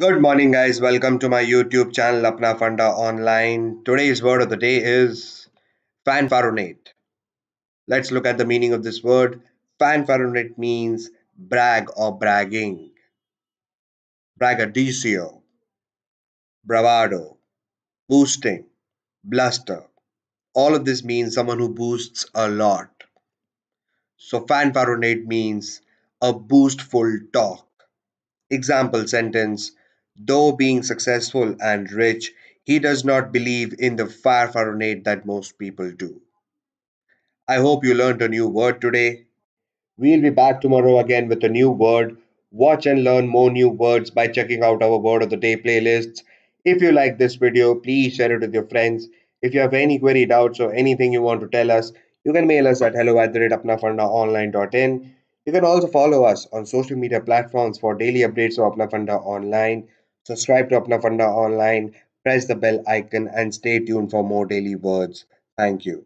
Good morning guys, welcome to my YouTube channel Apna Funda Online. Today's word of the day is fanfaronade. Let's look at the meaning of this word. Fanfaronade means brag or bragging. Braggadocio, bravado, boosting, bluster. All of this means someone who boosts a lot. So fanfaronade means a boostful talk. Example sentence Though being successful and rich, he does not believe in the farfaronade that most people do. I hope you learned a new word today. We'll be back tomorrow again with a new word. Watch and learn more new words by checking out our Word of the Day playlists. If you like this video, please share it with your friends. If you have any query, doubts, or anything you want to tell us, you can mail us at hello at the rate You can also follow us on social media platforms for daily updates of Apna Online. Subscribe to Apna Funda online, press the bell icon and stay tuned for more daily words. Thank you.